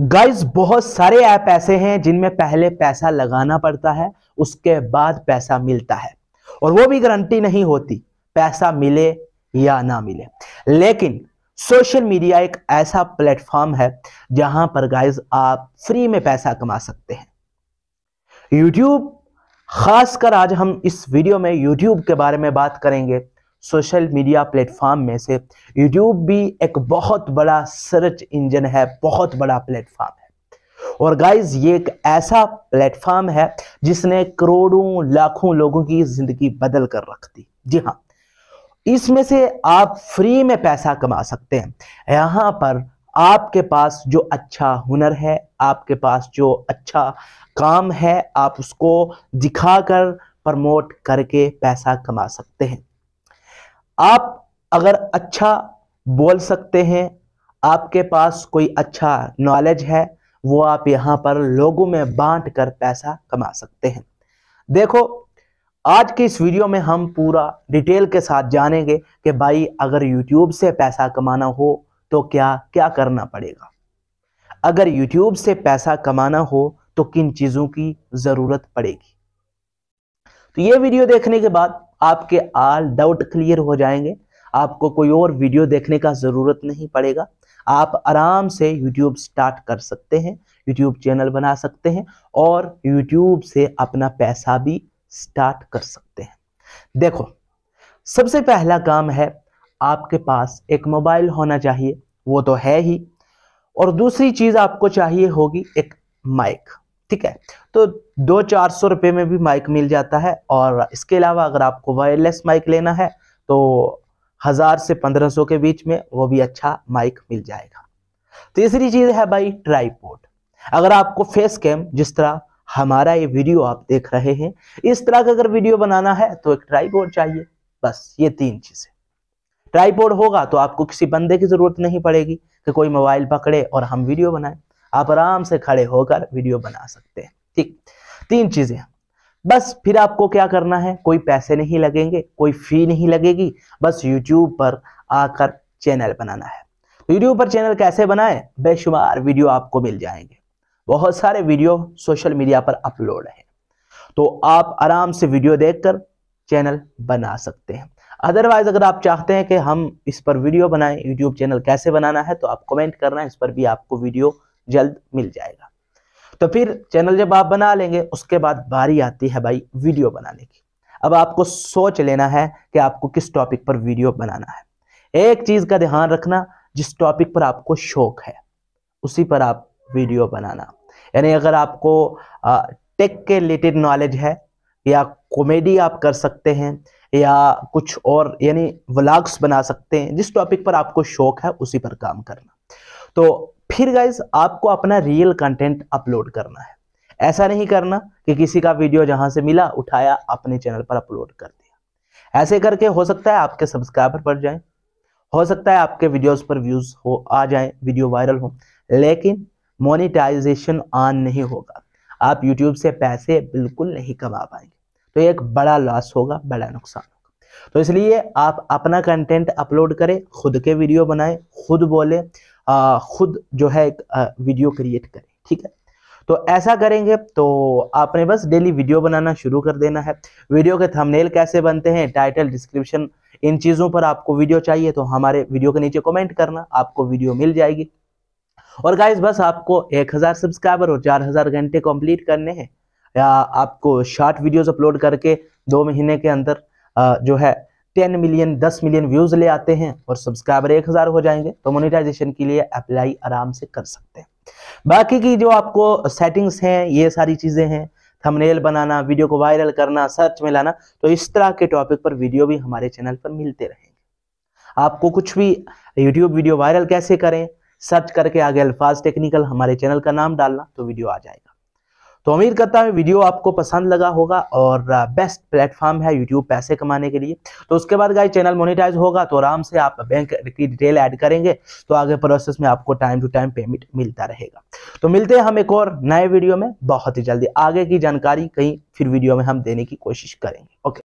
guys बहुत सारे app ऐसे हैं जिनमें पहले पैसा लगाना पड़ता है उसके बाद पैसा मिलता है और वो भी गारंटी नहीं होती पैसा मिले या ना मिले लेकिन सोशल मीडिया एक ऐसा प्लेटफॉर्म है जहां पर गाइस आप फ्री में पैसा कमा सकते हैं यूट्यूब खासकर आज हम इस वीडियो में यूट्यूब के बारे में बात करेंगे सोशल मीडिया प्लेटफॉर्म में से यूट्यूब भी एक बहुत बड़ा सर्च इंजन है बहुत बड़ा प्लेटफॉर्म है और गाइज ये एक ऐसा प्लेटफॉर्म है जिसने करोड़ों लाखों लोगों की जिंदगी बदल कर रख दी जी हाँ इसमें से आप फ्री में पैसा कमा सकते हैं यहाँ पर आपके पास जो अच्छा हुनर है आपके पास जो अच्छा काम है आप उसको दिखाकर प्रमोट करके पैसा कमा सकते हैं आप अगर अच्छा बोल सकते हैं आपके पास कोई अच्छा नॉलेज है वो आप यहाँ पर लोगों में बांट कर पैसा कमा सकते हैं देखो आज की इस वीडियो में हम पूरा डिटेल के साथ जानेंगे कि भाई अगर यूट्यूब से पैसा कमाना हो तो क्या क्या करना पड़ेगा अगर यूट्यूब से पैसा कमाना हो तो किन चीज़ों की ज़रूरत पड़ेगी तो ये वीडियो देखने के बाद आपके आल डाउट क्लियर हो जाएंगे आपको कोई और वीडियो देखने का ज़रूरत नहीं पड़ेगा आप आराम से यूट्यूब स्टार्ट कर सकते हैं यूट्यूब चैनल बना सकते हैं और यूट्यूब से अपना पैसा भी स्टार्ट कर सकते हैं देखो सबसे पहला काम है आपके पास एक मोबाइल होना चाहिए वो तो है ही और दूसरी चीज़ आपको चाहिए होगी एक माइक ठीक है तो दो चार सौ रुपये में भी माइक मिल जाता है और इसके अलावा अगर आपको वायरलेस माइक लेना है तो हज़ार से पंद्रह सौ के बीच में वो भी अच्छा माइक मिल जाएगा तो तीसरी चीज़ है भाई ट्राईपोर्ट अगर आपको फेस कैम जिस तरह हमारा ये वीडियो आप देख रहे हैं इस तरह का अगर वीडियो बनाना है तो एक ट्राईपोर्ट चाहिए बस ये तीन चीज़ें ट्राईपोर्ड होगा तो आपको किसी बंदे की ज़रूरत नहीं पड़ेगी कि कोई मोबाइल पकड़े और हम वीडियो बनाएं आप आराम से खड़े होकर वीडियो बना सकते हैं ठीक तीन चीजें बस फिर आपको क्या करना है कोई पैसे नहीं लगेंगे कोई फी नहीं लगेगी बस यूट्यूब पर आकर चैनल बनाना है यूट्यूब तो पर चैनल कैसे बनाए बेशुमार वीडियो आपको मिल जाएंगे बहुत सारे वीडियो सोशल मीडिया पर अपलोड है तो आप आराम से वीडियो देखकर चैनल बना सकते हैं अदरवाइज अगर आप चाहते हैं कि हम इस पर वीडियो बनाएं यूट्यूब चैनल कैसे बनाना है तो आप कमेंट करना है इस पर भी आपको वीडियो जल्द मिल जाएगा तो फिर चैनल जब आप बना लेंगे उसके बाद बारी आती है भाई वीडियो बनाने की अब आपको सोच लेना है कि आपको किस टॉपिक पर वीडियो बनाना है एक चीज़ का ध्यान रखना जिस टॉपिक पर आपको शौक है उसी पर आप वीडियो बनाना यानी अगर आपको टेक के रिलेटेड नॉलेज है या कॉमेडी आप कर सकते हैं या कुछ और यानी व्लॉग्स बना सकते हैं जिस टॉपिक पर आपको शौक है उसी पर काम करना तो फिर गाइज आपको अपना रियल कंटेंट अपलोड करना है ऐसा नहीं करना कि किसी का वीडियो जहां से मिला उठाया अपने चैनल पर अपलोड कर दिया ऐसे करके हो सकता है आपके सब्सक्राइबर बढ़ जाए हो सकता है आपके वीडियोस पर व्यूज हो आ जाए वीडियो वायरल हो लेकिन मोनिटाइजेशन ऑन नहीं होगा आप यूट्यूब से पैसे बिल्कुल नहीं कमा पाएंगे तो एक बड़ा लॉस होगा बड़ा नुकसान होगा तो इसलिए आप अपना कंटेंट अपलोड करें खुद के वीडियो बनाए खुद बोले खुद जो है एक वीडियो क्रिएट करें ठीक है तो ऐसा करेंगे तो आपने बस डेली वीडियो बनाना शुरू कर देना है वीडियो के थंबनेल कैसे बनते हैं टाइटल डिस्क्रिप्शन इन चीज़ों पर आपको वीडियो चाहिए तो हमारे वीडियो के नीचे कमेंट करना आपको वीडियो मिल जाएगी और गाइज बस आपको 1000 सब्सक्राइबर और 4000 घंटे कंप्लीट करने हैं या आपको शॉर्ट वीडियोस अपलोड करके दो महीने के अंदर जो है टेन मिलियन दस मिलियन व्यूज ले आते हैं और सब्सक्राइबर एक हजार हो जाएंगे तो मोनिटाइजेशन के लिए अप्लाई आराम से कर सकते हैं बाकी की जो आपको सेटिंग्स हैं ये सारी चीजें हैं थंबनेल बनाना वीडियो को वायरल करना सर्च में लाना तो इस तरह के टॉपिक पर वीडियो भी हमारे चैनल पर मिलते रहेंगे आपको कुछ भी यूट्यूब वीडियो वायरल कैसे करें सर्च करके आगे अल्फाज टेक्निकल हमारे चैनल का नाम डालना तो वीडियो आ जाएगा तो उम्मीद करता हूँ वीडियो आपको पसंद लगा होगा और बेस्ट प्लेटफॉर्म है यूट्यूब पैसे कमाने के लिए तो उसके बाद गाइज चैनल मोनिटाइज होगा तो आराम से आप बैंक की डिटेल ऐड करेंगे तो आगे प्रोसेस में आपको टाइम टू टाइम पेमेंट मिलता रहेगा तो मिलते हैं हम एक और नए वीडियो में बहुत ही जल्दी आगे की जानकारी कहीं फिर वीडियो में हम देने की कोशिश करेंगे ओके